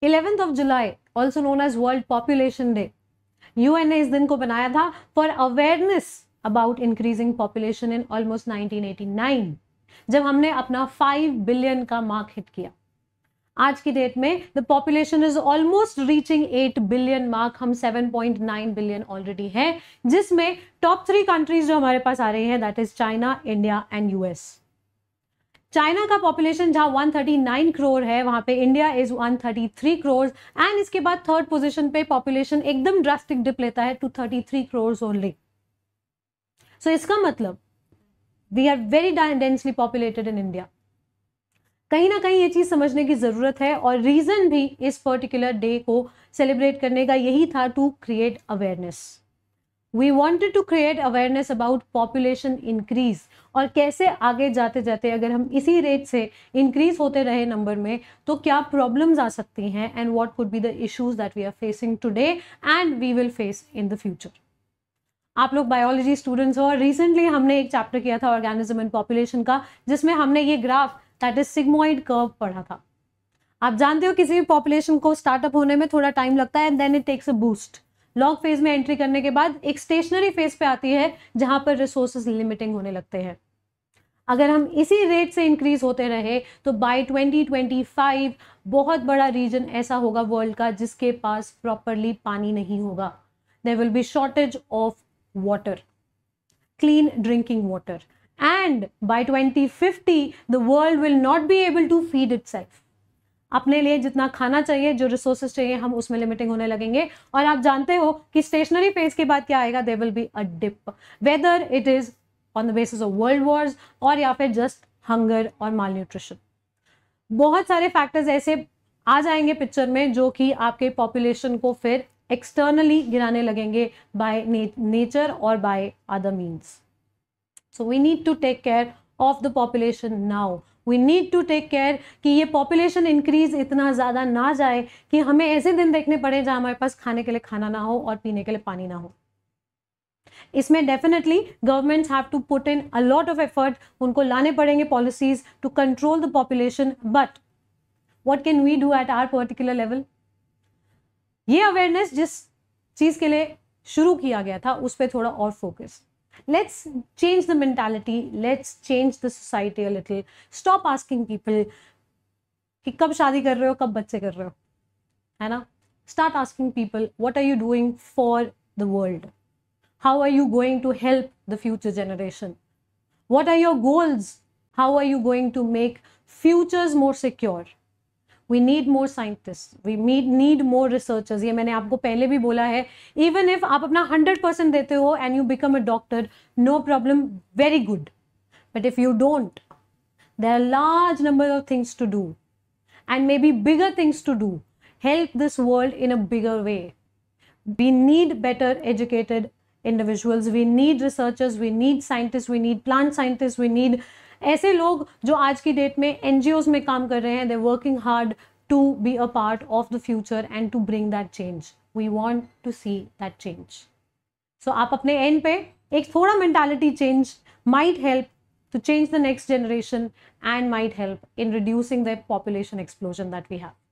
11th of July, also known as World Population Day. UN ने इस दिन को बनाया था for awareness about increasing population in almost 1989 जब हमने अपना 5 बिलियन का मार्क हिट किया आज की डेट में the population is almost reaching 8 billion mark हम 7.9 बिलियन ऑलरेडी हैं जिसमें टॉप थ्री कंट्रीज जो हमारे पास आ रही हैं that is China India and US China का पॉपुलेशन जहां 139 करोड़ है वहां पे इंडिया इज 133 करोड़ एंड इसके बाद थर्ड पोजिशन पे पॉपुलेशन एकदम ड्रास्टिक डिप लेता है टू 33 क्रोर्स ओनली सो इसका मतलब we are very densely populated in India कहीं ना कहीं ये चीज़ समझने की ज़रूरत है और रीज़न भी इस पर्टिकुलर डे को सेलिब्रेट करने का यही था to create awareness we wanted to create awareness about population increase और कैसे आगे जाते जाते अगर हम इसी रेट से इंक्रीज होते रहे नंबर में तो क्या प्रॉब्लम्स आ सकती हैं and what could be the issues that we are facing today and we will face in the future आप लोग बायोलॉजी स्टूडेंट्स हो और रिसेंटली हमने एक चैप्टर किया था ऑर्गेनिज्म एंड पॉपुलेशन का जिसमें हमने ये graph that is sigmoid curve पढ़ा था आप जानते हो किसी भी पॉपुलेशन को स्टार्टअप होने में थोड़ा टाइम लगता है and then it takes a boost long phase में एंट्री करने के बाद एक स्टेशनरी फेज पे आती है जहां पर रिसोर्सेज लिमिटिंग होने लगते हैं अगर हम इसी रेट से इंक्रीज होते रहे तो बाय 2025 बहुत बड़ा रीजन ऐसा होगा वर्ल्ड का जिसके पास प्रॉपरली पानी नहीं होगा there will be shortage of water clean drinking water and by 2050 world will not be able to feed itself अपने लिए जितना खाना चाहिए जो रिसोर्सेज चाहिए हम उसमें लिमिटिंग होने लगेंगे और आप जानते हो कि स्टेशनरी फेज के बाद क्या आएगा they will be a dip weather it is on the basis of world wars और या फिर जस्ट हंगर और माल न्यूट्रिशन बहुत सारे फैक्टर्स ऐसे आ जाएंगे पिक्चर में जो कि आपके पॉपुलेशन को फिर एक्सटर्नली गिराने लगेंगे बाय नेचर और by other means so we need to take care of the population now we need to take care कि ये पॉपुलेशन इंक्रीज इतना ज़्यादा ना जाए कि हमें ऐसे दिन देखने पड़े जहाँ हमारे पास खाने के लिए खाना ना हो और पीने के लिए पानी ना हो इसमें definitely governments have to put in a lot of effort उनको लाने पड़ेंगे policies to control the population but what can we do at our particular level ये अवेयरनेस जिस चीज़ के लिए शुरू किया गया था उस पर थोड़ा और focus let's change the mentality let's change the society a little stop asking people ki kab shaadi kar rahe ho kab bacche kar rahe ho hai start asking people what are you doing for the world how are you going to help the future generation what are your goals how are you going to make futures more secure we need more scientists. We need need more researchers ये मैंने आपको पहले भी बोला है even if आप अपना hundred percent देते हो and you become a doctor no problem very good but if there are large number of things to do and maybe bigger things to do help this world in a bigger way we need better educated individuals we need researchers we need scientists we need plant scientists we need ऐसे लोग जो आज की date में N में काम कर रहे हैं they working hard to be a part of the future and to bring that change we want to see that change so आप अपने एंड पे एक थोड़ा mentality change might help to change the next generation and might help in reducing the population explosion that we have